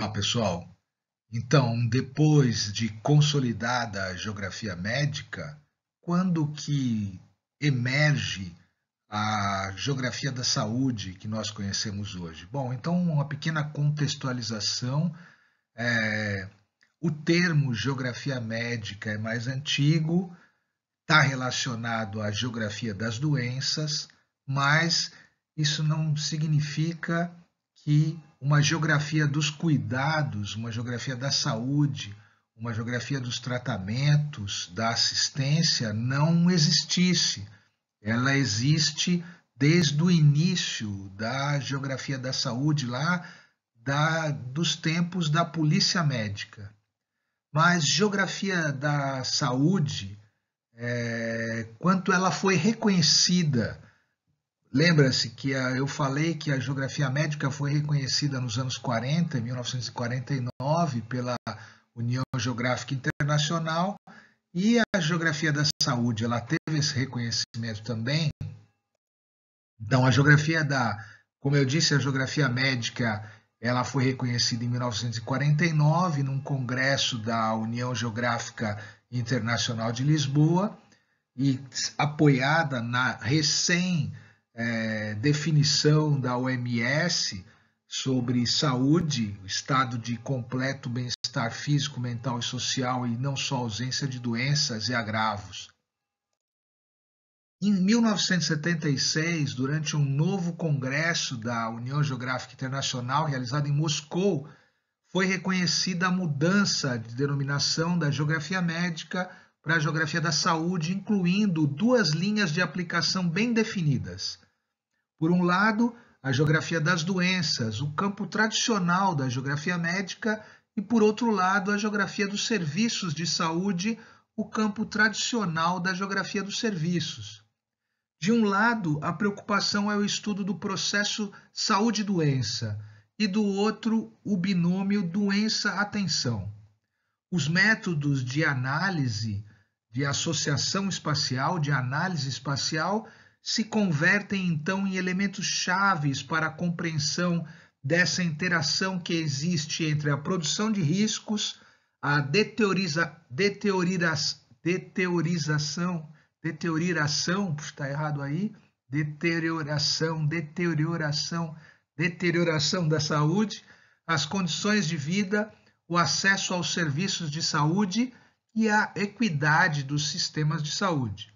Tá, pessoal? Então, depois de consolidada a geografia médica, quando que emerge a geografia da saúde que nós conhecemos hoje? Bom, então uma pequena contextualização. É, o termo geografia médica é mais antigo, está relacionado à geografia das doenças, mas isso não significa que uma geografia dos cuidados, uma geografia da saúde, uma geografia dos tratamentos, da assistência, não existisse. Ela existe desde o início da geografia da saúde, lá da, dos tempos da polícia médica. Mas geografia da saúde, é, quanto ela foi reconhecida Lembra-se que a, eu falei que a geografia médica foi reconhecida nos anos 40, em 1949, pela União Geográfica Internacional e a geografia da saúde, ela teve esse reconhecimento também. Então, a geografia da, como eu disse, a geografia médica, ela foi reconhecida em 1949 num congresso da União Geográfica Internacional de Lisboa e apoiada na recém é, definição da OMS sobre saúde, o estado de completo bem-estar físico, mental e social e não só ausência de doenças e agravos. Em 1976, durante um novo congresso da União Geográfica Internacional realizado em Moscou, foi reconhecida a mudança de denominação da geografia médica para a geografia da saúde, incluindo duas linhas de aplicação bem definidas. Por um lado, a geografia das doenças, o campo tradicional da geografia médica, e por outro lado, a geografia dos serviços de saúde, o campo tradicional da geografia dos serviços. De um lado, a preocupação é o estudo do processo saúde-doença, e do outro, o binômio doença-atenção. Os métodos de análise de associação espacial, de análise espacial, se convertem então em elementos chaves para a compreensão dessa interação que existe entre a produção de riscos, a deteriorização, deterioração, está errado aí, deterioração, deterioração, deterioração da saúde, as condições de vida, o acesso aos serviços de saúde e a equidade dos sistemas de saúde.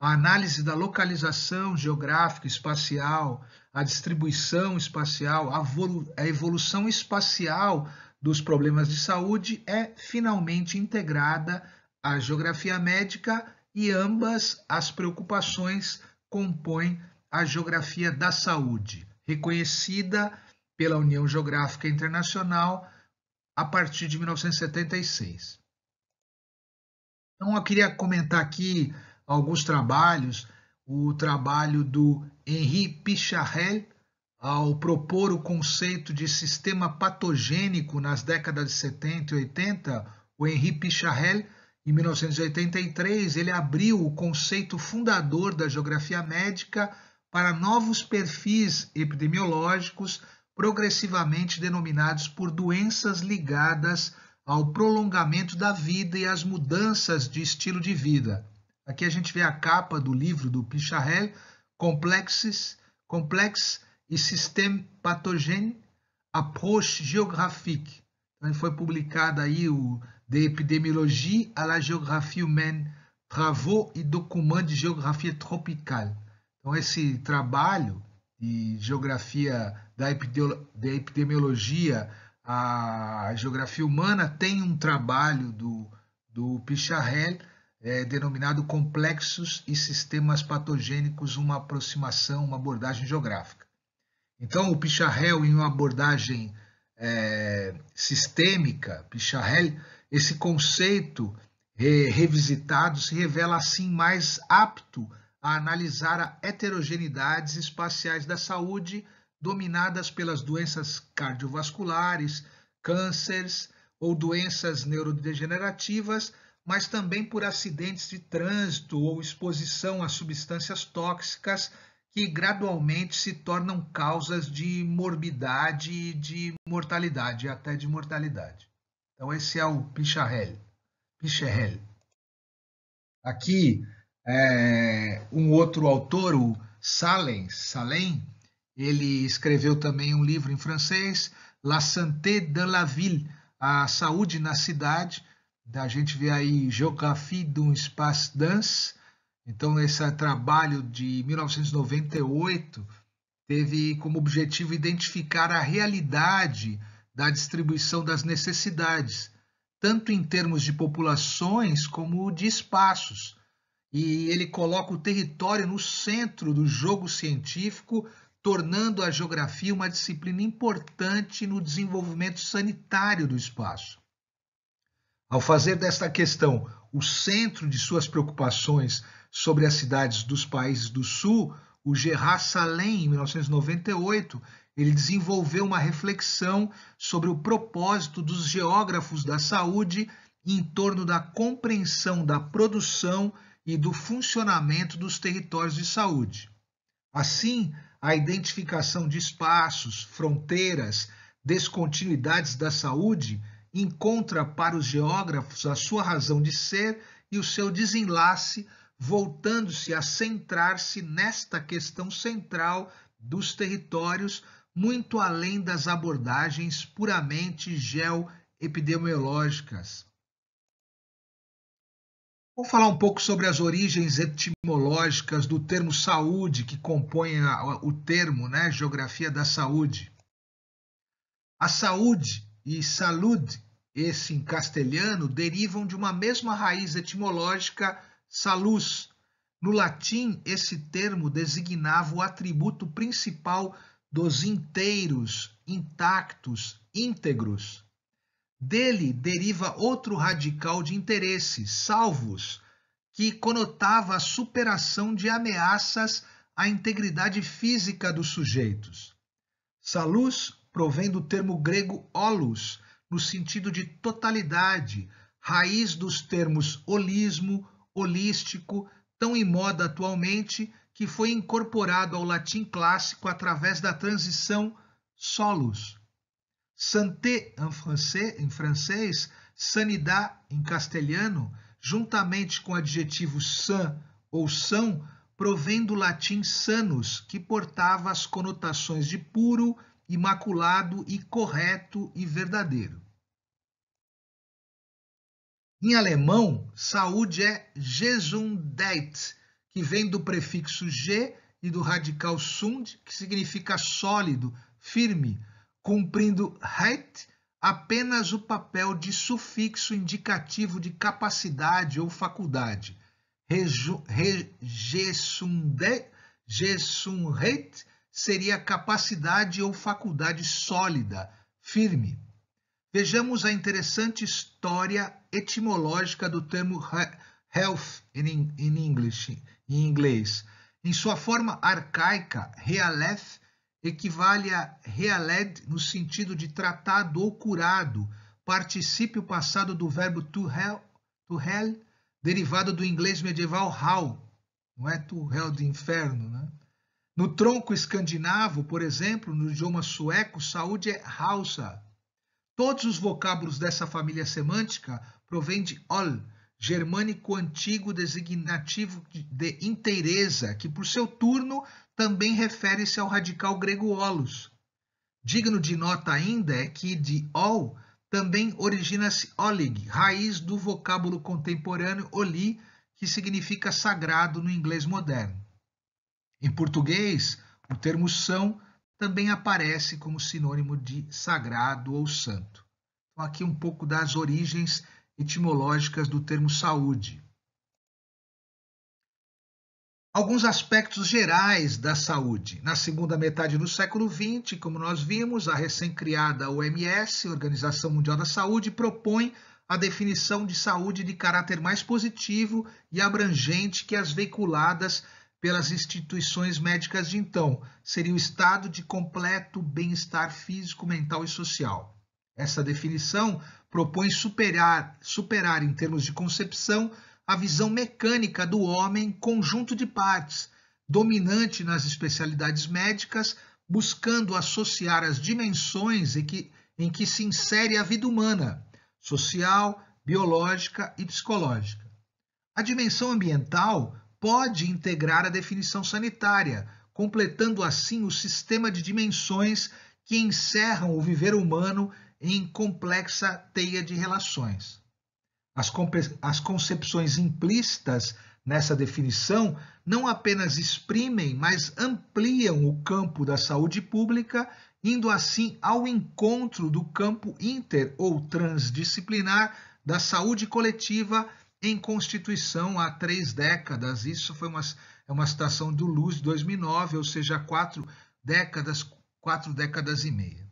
A análise da localização geográfica espacial, a distribuição espacial, a evolução espacial dos problemas de saúde é finalmente integrada à geografia médica e ambas as preocupações compõem a geografia da saúde, reconhecida pela União Geográfica Internacional a partir de 1976. Então, eu queria comentar aqui alguns trabalhos. O trabalho do Henri Picharel, ao propor o conceito de sistema patogênico nas décadas de 70 e 80, o Henri Picharel, em 1983, ele abriu o conceito fundador da geografia médica para novos perfis epidemiológicos progressivamente denominados por doenças ligadas a ao prolongamento da vida e às mudanças de estilo de vida. Aqui a gente vê a capa do livro do Picharel, Complexes, Complex e Système Pathogène, Approche Géographique. Então, foi publicado aí o De Epidemiologie à la Géographie Humaine, Travaux e Documents de geografia tropical. Então, esse trabalho de geografia da epidemiologia a geografia humana tem um trabalho do, do Picharel é, denominado Complexos e Sistemas Patogênicos, uma aproximação, uma abordagem geográfica. Então, o Picharel, em uma abordagem é, sistêmica, Picharel, esse conceito é, revisitado se revela assim mais apto a analisar a heterogeneidades espaciais da saúde dominadas pelas doenças cardiovasculares, cânceres ou doenças neurodegenerativas, mas também por acidentes de trânsito ou exposição a substâncias tóxicas que gradualmente se tornam causas de morbidade e de mortalidade, até de mortalidade. Então esse é o Picharel. Picharel. Aqui é, um outro autor, o Salem, Salem ele escreveu também um livro em francês, La Santé dans la Ville, A Saúde na Cidade. A gente vê aí Geographie d'un Espace Dance. Então, esse trabalho de 1998 teve como objetivo identificar a realidade da distribuição das necessidades, tanto em termos de populações como de espaços. E ele coloca o território no centro do jogo científico tornando a geografia uma disciplina importante no desenvolvimento sanitário do espaço. Ao fazer desta questão o centro de suas preocupações sobre as cidades dos países do Sul, o Gerard Salem, em 1998, ele desenvolveu uma reflexão sobre o propósito dos geógrafos da saúde em torno da compreensão da produção e do funcionamento dos territórios de saúde. Assim, a identificação de espaços, fronteiras, descontinuidades da saúde, encontra para os geógrafos a sua razão de ser e o seu desenlace, voltando-se a centrar-se nesta questão central dos territórios, muito além das abordagens puramente geoepidemiológicas. Vamos falar um pouco sobre as origens etimológicas do termo saúde, que compõe o termo né, Geografia da Saúde. A saúde e salude, esse em castelhano, derivam de uma mesma raiz etimológica, salus. No latim, esse termo designava o atributo principal dos inteiros, intactos, íntegros. Dele deriva outro radical de interesse, salvos, que conotava a superação de ameaças à integridade física dos sujeitos. Salus provém do termo grego olus, no sentido de totalidade, raiz dos termos holismo, holístico, tão em moda atualmente que foi incorporado ao latim clássico através da transição solus. Santé em francês, em francês, sanidade em castelhano, juntamente com o adjetivo san ou são, provém do latim sanus, que portava as conotações de puro, imaculado e correto e verdadeiro. Em alemão, saúde é Gesundheit, que vem do prefixo G e do radical Sund, que significa sólido, firme, cumprindo het apenas o papel de sufixo indicativo de capacidade ou faculdade. Gesundheit seria capacidade ou faculdade sólida, firme. Vejamos a interessante história etimológica do termo health in, in em inglês. Em sua forma arcaica, realef equivale a realed no sentido de tratado ou curado, particípio passado do verbo to to hell, derivado do inglês medieval how, não é to hell de inferno, né? No tronco escandinavo, por exemplo, no idioma sueco, saúde é hausa. Todos os vocábulos dessa família semântica provêm de ol, germânico antigo designativo de inteireza, que por seu turno também refere-se ao radical grego olos. Digno de nota ainda é que de ol também origina-se olig, raiz do vocábulo contemporâneo oli, que significa sagrado no inglês moderno. Em português, o termo são também aparece como sinônimo de sagrado ou santo. Então, aqui um pouco das origens etimológicas do termo saúde alguns aspectos gerais da saúde. Na segunda metade do século XX, como nós vimos, a recém-criada OMS, Organização Mundial da Saúde, propõe a definição de saúde de caráter mais positivo e abrangente que as veiculadas pelas instituições médicas de então. Seria o estado de completo bem-estar físico, mental e social. Essa definição propõe superar, superar em termos de concepção, a visão mecânica do homem conjunto de partes, dominante nas especialidades médicas, buscando associar as dimensões em que, em que se insere a vida humana, social, biológica e psicológica. A dimensão ambiental pode integrar a definição sanitária, completando assim o sistema de dimensões que encerram o viver humano em complexa teia de relações. As, as concepções implícitas nessa definição não apenas exprimem, mas ampliam o campo da saúde pública, indo assim ao encontro do campo inter ou transdisciplinar da saúde coletiva em constituição há três décadas. Isso foi uma, é uma citação do Luz de 2009, ou seja, quatro décadas, quatro décadas e meia.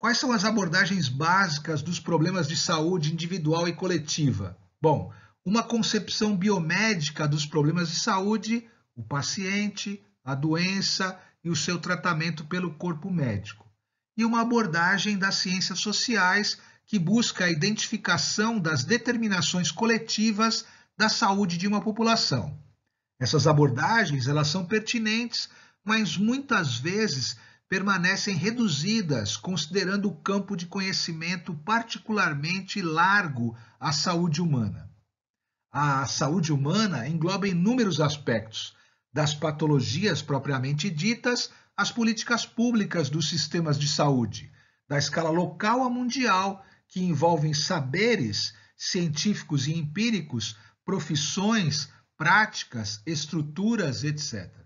Quais são as abordagens básicas dos problemas de saúde individual e coletiva? Bom, uma concepção biomédica dos problemas de saúde, o paciente, a doença e o seu tratamento pelo corpo médico. E uma abordagem das ciências sociais que busca a identificação das determinações coletivas da saúde de uma população. Essas abordagens, elas são pertinentes, mas muitas vezes permanecem reduzidas, considerando o campo de conhecimento particularmente largo à saúde humana. A saúde humana engloba inúmeros aspectos, das patologias propriamente ditas às políticas públicas dos sistemas de saúde, da escala local a mundial, que envolvem saberes científicos e empíricos, profissões, práticas, estruturas, etc.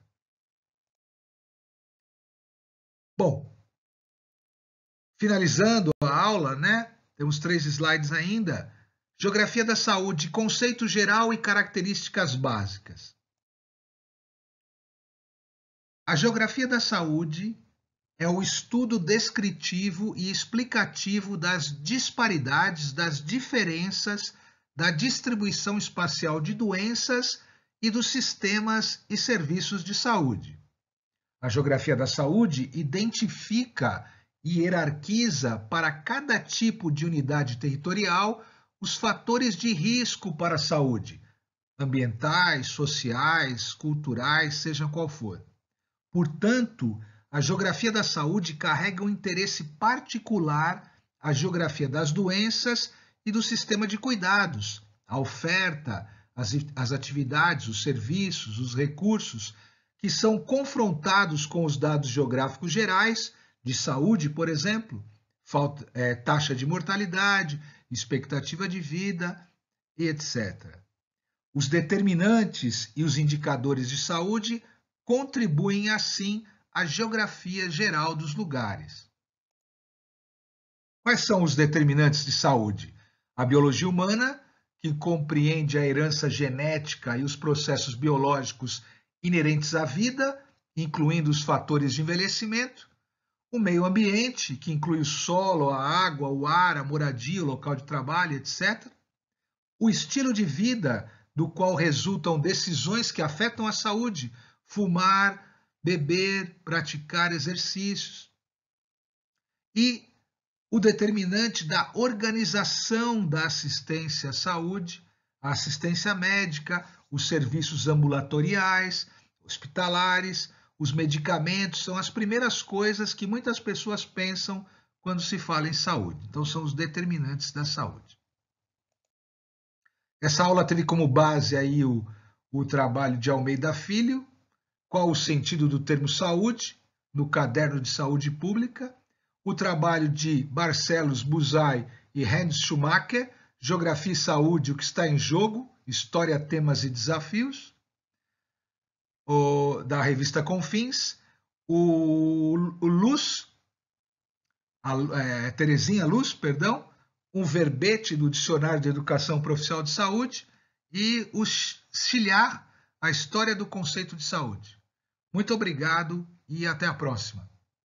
Bom, finalizando a aula, né? Temos três slides ainda. Geografia da saúde, conceito geral e características básicas. A geografia da saúde é o estudo descritivo e explicativo das disparidades, das diferenças da distribuição espacial de doenças e dos sistemas e serviços de saúde. A geografia da saúde identifica e hierarquiza para cada tipo de unidade territorial os fatores de risco para a saúde, ambientais, sociais, culturais, seja qual for. Portanto, a geografia da saúde carrega um interesse particular à geografia das doenças e do sistema de cuidados, a oferta, as, as atividades, os serviços, os recursos que são confrontados com os dados geográficos gerais, de saúde, por exemplo, falta, é, taxa de mortalidade, expectativa de vida, etc. Os determinantes e os indicadores de saúde contribuem, assim, à geografia geral dos lugares. Quais são os determinantes de saúde? A biologia humana, que compreende a herança genética e os processos biológicos inerentes à vida, incluindo os fatores de envelhecimento, o meio ambiente, que inclui o solo, a água, o ar, a moradia, o local de trabalho, etc. O estilo de vida, do qual resultam decisões que afetam a saúde, fumar, beber, praticar exercícios. E o determinante da organização da assistência à saúde, a assistência médica, os serviços ambulatoriais, hospitalares, os medicamentos são as primeiras coisas que muitas pessoas pensam quando se fala em saúde. Então, são os determinantes da saúde. Essa aula teve como base aí o, o trabalho de Almeida Filho, qual o sentido do termo saúde, no caderno de saúde pública, o trabalho de Barcelos Buzai e Hans Schumacher, Geografia e Saúde, o que está em jogo, História, Temas e Desafios, o, da revista Confins, o, o Luz, a, é, Terezinha Luz, perdão, um verbete do Dicionário de Educação Profissional de Saúde e o Ciliar, a História do Conceito de Saúde. Muito obrigado e até a próxima.